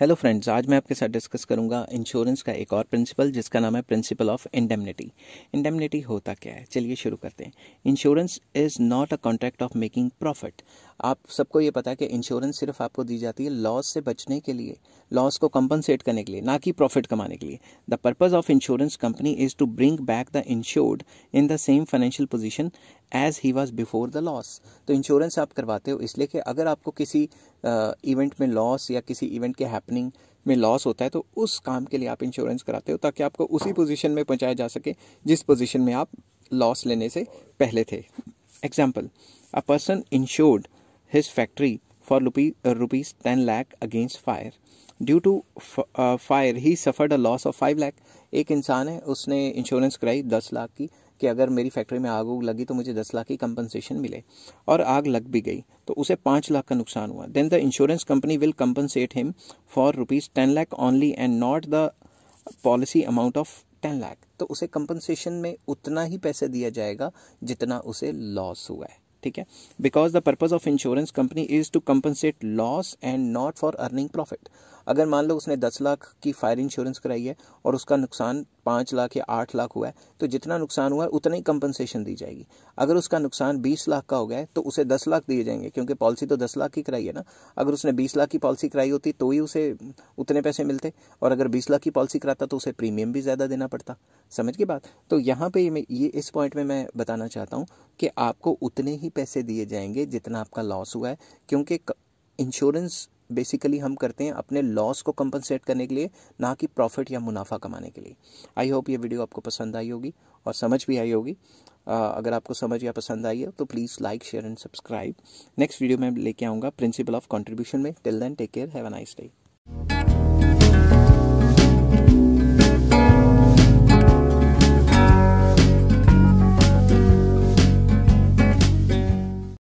Hello friends आज मैं आपके साथ डिस्कस करूंगा इंश्योरेंस का एक और प्रिंसिपल जिसका नाम है प्रिंसिपल ऑफ इंडेमनिटी इंडेमनिटी होता क्या है चलिए शुरू करते हैं insurance is not a contract of making profit आप सबको ये पता है कि इंश्योरेंस सिर्फ आपको दी जाती है लॉस से बचने के लिए लॉस को कंपनसेट करने के लिए ना कि प्रॉफिट कमाने के लिए the purpose of insurance company is to bring back the insured in the same financial position as he was before the loss तो इंश्योरेंस आप करवाते हो इसलिए कि अगर आपको किसी इवेंट में लॉस या किसी इवेंट के हैप ओपनिंग में लॉस होता है तो उस काम के लिए आप इंश्योरेंस कराते हो ताकि आपको उसी पोजीशन में पहुंचाया जा सके जिस पोजीशन में आप लॉस लेने से पहले थे example a person insured his factory for rupee, uh, rupees 10 lakh against fire. Due to fire he suffered a loss of five lakh. एक इंसान है उसने इंश्योरेंस कराई दस लाख की कि अगर मेरी फैक्ट्री में आग उग लगी तो मुझे दस लाख की कंपनसेशन मिले और आग लग भी गई तो उसे पाँच लाख का नुकसान हुआ then the insurance company will compensate him for rupees ten lakh only and not the policy amount of ten lakh तो उसे कंपनसेशन में उतना ही पैसे दिया जाएगा जितना उसे लॉस हुआ है ठीक है because the purpose of insurance company is to compensate loss and not for earning profit अगर मान लो उसने दस लाख की फायर इंश्योरेंस कराई है और उसका नुकसान पाँच लाख या आठ लाख हुआ है तो जितना नुकसान हुआ है उतना ही कंपनसेशन दी जाएगी अगर उसका नुकसान बीस लाख का हो गया है तो उसे दस लाख दिए जाएंगे क्योंकि पॉलिसी तो दस लाख की कराई है ना अगर उसने बीस लाख की पॉलिसी कराई होती तो ही उसे उतने पैसे मिलते और अगर बीस लाख की पॉलिसी कराता तो उसे प्रीमियम भी ज़्यादा देना पड़ता समझ की बात तो यहाँ पर ये इस पॉइंट में मैं बताना चाहता हूँ कि आपको उतने ही पैसे दिए जाएंगे जितना आपका लॉस हुआ है क्योंकि इंश्योरेंस बेसिकली हम करते हैं अपने लॉस को कंपनसेट करने के लिए ना कि प्रॉफिट या मुनाफा कमाने के लिए आई होप ये वीडियो आपको पसंद आई होगी और समझ भी आई होगी अगर आपको समझ या पसंद आई है तो please like share and subscribe next video में लेके आऊँगा प्रिंसिपल ऑफ कॉन्ट्रीब्यूशन में till then take care have a nice day